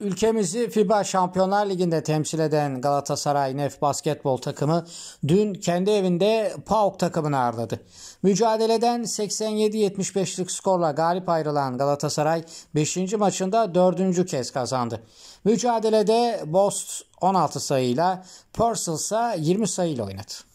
Ülkemizi FIBA Şampiyonlar Ligi'nde temsil eden Galatasaray Nef basketbol takımı dün kendi evinde PAOK takımını ağırladı. Mücadeleden 87-75'lik skorla galip ayrılan Galatasaray 5. maçında 4. kez kazandı. Mücadelede Bost 16 sayıyla, Purcell ise 20 sayıyla oynadı.